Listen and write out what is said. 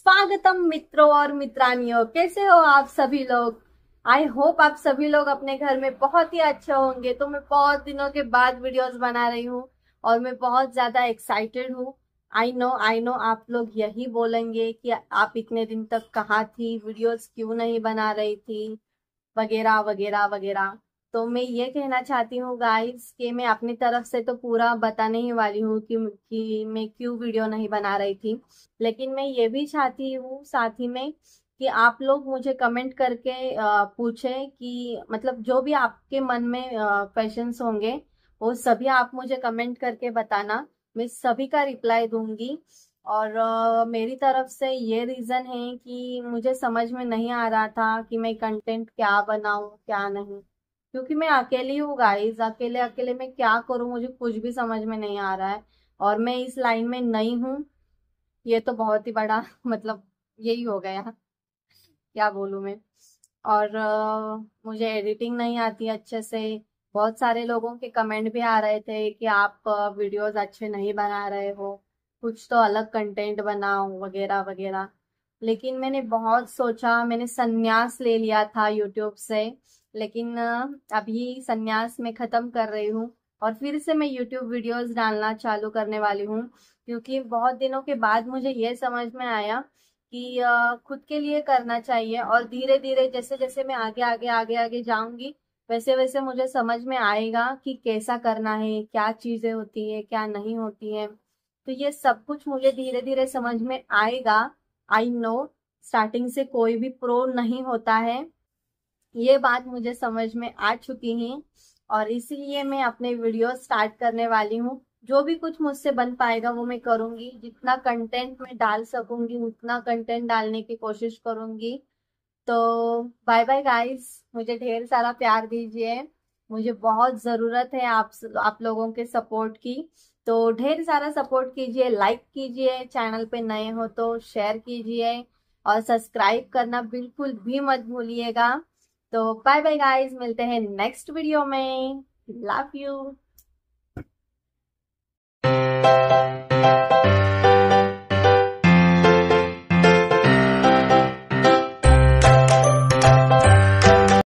स्वागतम मित्रों और मित्रानियों कैसे हो आप सभी लोग आई होप आप सभी लोग अपने घर में बहुत ही अच्छे होंगे तो मैं बहुत दिनों के बाद वीडियोस बना रही हूँ और मैं बहुत ज्यादा एक्साइटेड हूँ आई नो आई नो आप लोग यही बोलेंगे कि आप इतने दिन तक कहाँ थी वीडियोस क्यों नहीं बना रही थी वगैरह वगैरह वगैरह तो मैं ये कहना चाहती हूँ गाइस कि मैं अपनी तरफ से तो पूरा बताने ही वाली हूँ कि, कि मैं क्यों वीडियो नहीं बना रही थी लेकिन मैं ये भी चाहती हूँ साथ ही में कि आप लोग मुझे कमेंट करके पूछें कि मतलब जो भी आपके मन में क्वेश्चंस होंगे वो सभी आप मुझे कमेंट करके बताना मैं सभी का रिप्लाई दूंगी और मेरी तरफ से ये रीज़न है कि मुझे समझ में नहीं आ रहा था कि मैं कंटेंट क्या बनाऊँ क्या नहीं क्योंकि मैं अकेली हूँ गाइज अकेले अकेले मैं क्या करूँ मुझे कुछ भी समझ में नहीं आ रहा है और मैं इस लाइन में नहीं हूँ ये तो बहुत ही बड़ा मतलब यही हो गया क्या बोलूँ मैं और uh, मुझे एडिटिंग नहीं आती अच्छे से बहुत सारे लोगों के कमेंट भी आ रहे थे कि आप वीडियोस अच्छे नहीं बना रहे हो कुछ तो अलग कंटेंट बनाओ वगैरह वगैरह लेकिन मैंने बहुत सोचा मैंने संन्यास ले लिया था यूट्यूब से लेकिन अभी संन्यास में ख़त्म कर रही हूँ और फिर से मैं यूट्यूब वीडियोस डालना चालू करने वाली हूँ क्योंकि बहुत दिनों के बाद मुझे ये समझ में आया कि खुद के लिए करना चाहिए और धीरे धीरे जैसे जैसे मैं आगे आगे आगे आगे जाऊंगी वैसे वैसे मुझे समझ में आएगा कि कैसा करना है क्या चीज़ें होती है क्या नहीं होती है तो ये सब कुछ मुझे धीरे धीरे समझ में आएगा आई नो स्टार्टिंग से कोई भी प्रो नहीं होता है ये बात मुझे समझ में आ चुकी है और इसीलिए मैं अपने वीडियो स्टार्ट करने वाली हूँ जो भी कुछ मुझसे बन पाएगा वो मैं करूंगी जितना कंटेंट मैं डाल सकूंगी उतना कंटेंट डालने की कोशिश करूंगी तो बाय बाय गाइस मुझे ढेर सारा प्यार दीजिए मुझे बहुत ज़रूरत है आप आप लोगों के सपोर्ट की तो ढेर सारा सपोर्ट कीजिए लाइक कीजिए चैनल पे नए हो तो शेयर कीजिए और सब्सक्राइब करना बिल्कुल भी मत भूलिएगा तो बाय बाय गाइस मिलते हैं नेक्स्ट वीडियो में लव यू